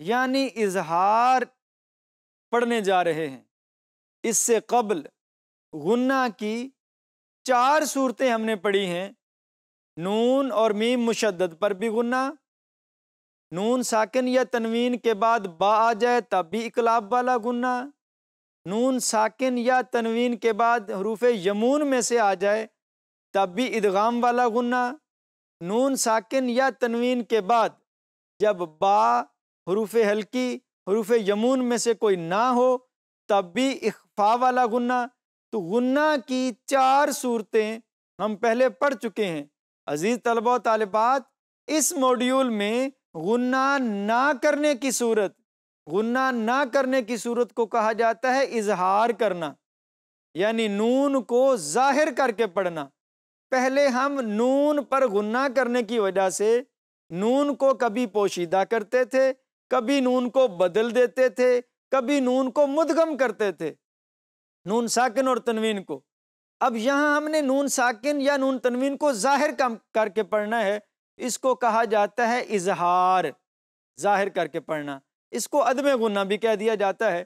यानी इजहार पढ़ने जा रहे हैं इससे कबल गुन्ना की चार सूरतें हमने पढ़ी हैं नून और मीम मुशद्दद पर भी गुन्ना नून साकिन या तनवीन के बाद बा आ जाए तब भी इकलाब वाला गुन्ना नून साकिन या तनवीन के बाद हरूफ यमून में से आ जाए तब भी इदगाम वाला गुन्ना नून साकिन या तनवीन के बाद जब बा हरूफ हल्की हरूफ यमून में से कोई ना हो तब भी इकफा वाला गुन्ना तो गुन्ना की चार सूरतें हम पहले पढ़ चुके हैं अजीज़ तलबा तलबात इस मॉड्यूल में गुन्ना ना करने की सूरत गुन्ना ना करने की सूरत को कहा जाता है इजहार करना यानी नून को जाहिर करके पढ़ना पहले हम नून पर गुन्ना करने की वजह से नून को कभी पोशीदा करते थे कभी नून को बदल देते थे कभी नून को मुदगम करते थे नून साकिन और तनवीन को अब यहाँ हमने नून साकिन या नून तनवीन को जाहिर कम करके पढ़ना है इसको कहा जाता है इजहार जाहिर करके पढ़ना इसको अदम गुना भी कह दिया जाता है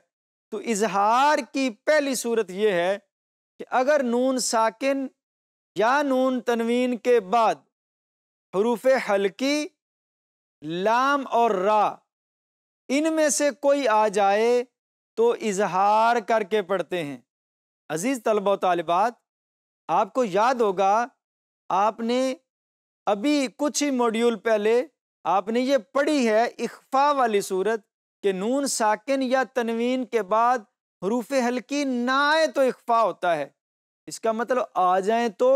तो इजहार की पहली सूरत यह है कि अगर नून साकिन या नून तनवीन के बाद हरूफ हल्की लाम और रा इनमें से कोई आ जाए तो इजहार करके पढ़ते हैं अज़ीज़ तलबा तलबात आपको याद होगा आपने अभी कुछ ही मॉड्यूल पहले आपने ये पढ़ी है इख्फा वाली सूरत कि नून साकिन या तनवीन के बाद हरूफ हल्की ना आए तो इख्फा होता है इसका मतलब आ जाए तो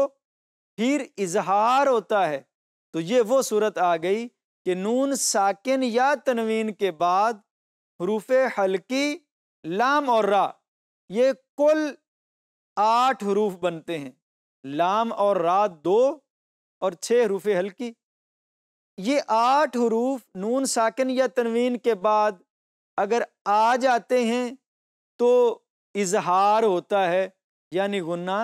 फिर इजहार होता है तो ये वो सूरत आ गई कि नून साकिन या तनवीन के बाद हरूफ हल्की लाम और रा ये कुल आठ हरूफ बनते हैं लाम और रा दो और छः हरूफ हल्की ये आठ हरूफ नून साकिन या तनवीन के बाद अगर आ जाते हैं तो इजहार होता है यानी गुना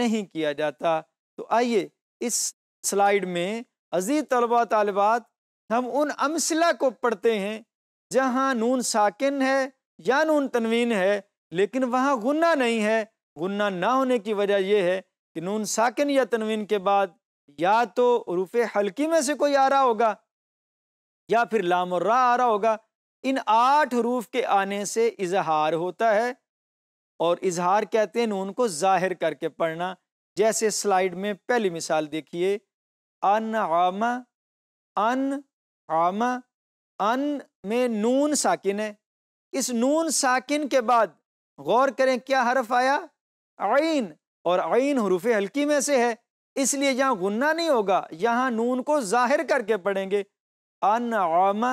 नहीं किया जाता तो आइए इस स्लाइड में अजीज़ तलबा तलबात हम उन अमसला को पढ़ते हैं जहाँ नून साकिन है या नून तनवीन है लेकिन वहाँ गुन्ना नहीं है गुन्ना ना होने की वजह यह है कि नून साकिन या तनवीन के बाद या तो रूफ़ हल्की में से कोई आ रहा होगा या फिर लाम और रा आ रहा होगा इन आठ रूफ़ के आने से इजहार होता है और इजहार कहते हैं नून को जाहिर करके पढ़ना जैसे स्लाइड में पहली मिसाल देखिए अन आमा अन हम अन में नून साकिन है इस नून साकिन के बाद गौर करें क्या हरफ आया आइन और आइन हरूफ हल्की में से है इसलिए यहाँ गुन्ना नहीं होगा यहाँ नून को जाहिर करके पढ़ेंगे अन आमा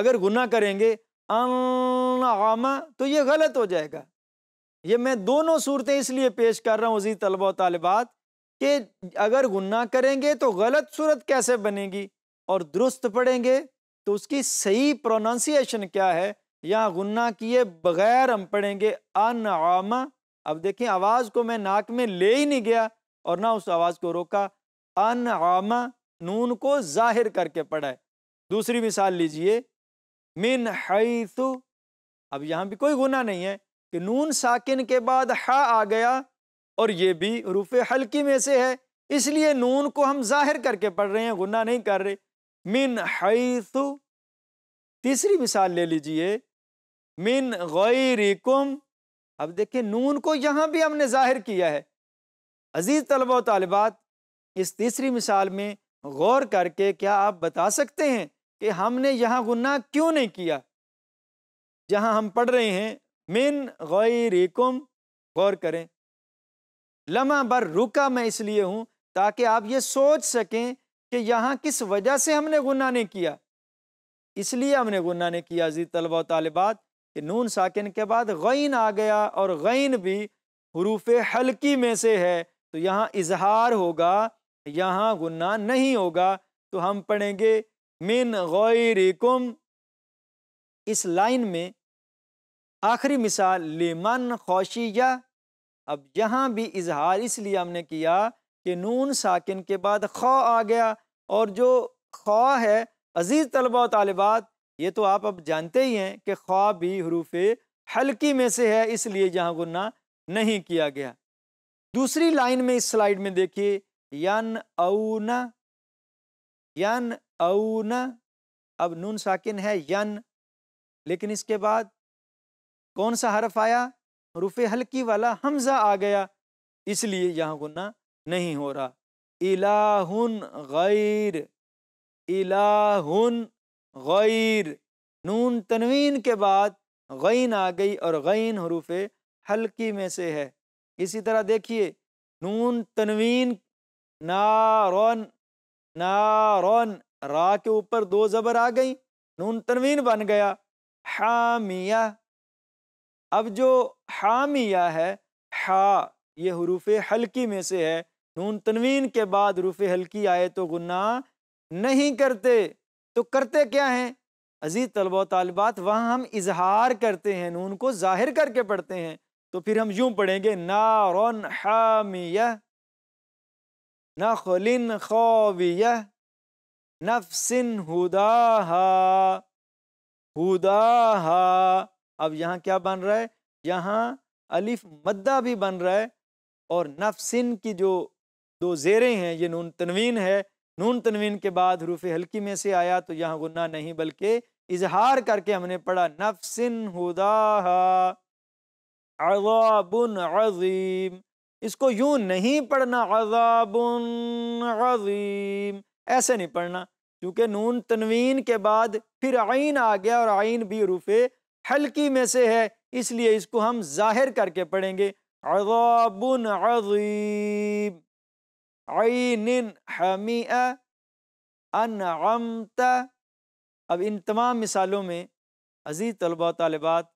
अगर गुना करेंगे अन आमा तो ये गलत हो जाएगा ये मैं दोनों सूरतें इसलिए पेश कर रहा हूँ उसी तलबा तलबात कि अगर गुना करेंगे तो गलत सूरत कैसे बनेगी और दुरुस्त पढ़ेंगे तो उसकी सही प्रोनाउंसिएशन क्या है यहाँ गुन्ना किए बगैर हम पढ़ेंगे अनआमा अब देखें आवाज़ को मैं नाक में ले ही नहीं गया और ना उस आवाज़ को रोका अनआमा नून को जाहिर करके पढ़ा दूसरी मिसाल लीजिए मिन हैतु अब यहाँ भी कोई गुना नहीं है कि नून साकिन के बाद हा आ गया और ये भी रूफ़ हल्की में से है इसलिए नून को हम जाहिर करके पढ़ रहे हैं गुना नहीं कर रहे मिन हैतु तीसरी मिसाल ले लीजिए मिन गैरिकुम अब देखिए नून को यहाँ भी हमने जाहिर किया है अजीज़ तलबा तलबात इस तीसरी मिसाल में गौर करके क्या आप बता सकते हैं कि हमने यहाँ गुना क्यों नहीं किया जहाँ हम पढ़ रहे हैं मिन गैरिकुम गौर करें लम्हा बर रुका मैं इसलिए हूँ ताकि आप ये सोच सकें कि यहाँ किस वजह से हमने गुना नहीं किया इसलिए हमने गुना नहीं किया जी तलबा तालबात कि नून साकिन के बाद गैन आ गया और गैन भी हरूफ हल्की में से है तो यहाँ इजहार होगा यहाँ गुना नहीं होगा तो हम पढ़ेंगे मिन गैरिकुम इस लाइन में आखिरी मिसाल लिमन खौशिया अब यहाँ भी इजहार इसलिए हमने किया कि नून साकिन के बाद ख आ गया और जो खा है अज़ीज़ तलबा तलबात ये तो आप अब जानते ही हैं कि खा भी हरूफ हल्की में से है इसलिए यहाँ गुना नहीं किया गया दूसरी लाइन में इस स्लाइड में देखिए यन औना यन औना अब नून साकिन है यन लेकिन इसके बाद कौन सा हरफ आया रूफ हल्की वाला हमज़ा आ गया इसलिए यहाँ गुना नहीं हो रहा इलाहुन गैर इलाहुन गैर नून तनवीन के बाद गैन आ गई और गैन हरूफ हल्की में से है इसी तरह देखिए नून तनवीन नारौन नारौन रा के ऊपर दो ज़बर आ गई नून तनवीन बन गया हामिया अब जो हामिया है हा ये हरूफ हल्की में से है नून तनवीन के बाद रूफ हल्की आए तो गुना नहीं करते तो करते क्या हैं अजीज़ तलबा तलबात वहाँ हम इजहार करते हैं नून को ज़ाहिर करके पढ़ते हैं तो फिर हम यूँ पढ़ेंगे नारन हामिया खलिन खोविया नफसिन हुदा हा अब यहाँ क्या बन रहा है यहाँ अलिफ मद्दा भी बन रहा है और नफसिन की जो दो ज़ेरें हैं ये नून तनवीन है नून तनवीन के बाद हरूफ हल्की में से आया तो यहाँ गुना नहीं बल्कि इजहार करके हमने पढ़ा नफसिन हुदाबीम इसको यूं नहीं पढ़ना अजाबन अजीम ऐसे नहीं पढ़ना क्योंकि नून तनवीन के बाद फिर आइन आ गया और आइन भी रूफ हल्की में से है इसलिए इसको हम जाहिर करके पढ़ेंगे अजाबन अजीम आइनिन हमिया अनअमता अब इन तमाम मिसालों में अजीज़ तलबा तलबात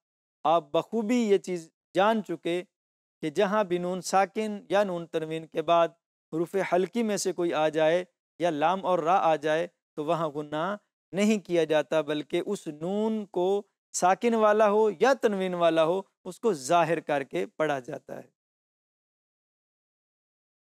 आप बखूबी ये चीज़ जान चुके कि जहाँ भी नून साकिन या नून तनवीन के बाद रूफ़ हल्की में से कोई आ जाए या लाम और रा आ जाए तो वहाँ गुना नहीं किया जाता बल्कि उस नून को साकिन वाला हो या तनवीन वाला हो उसको ज़ाहिर करके पढ़ा जाता है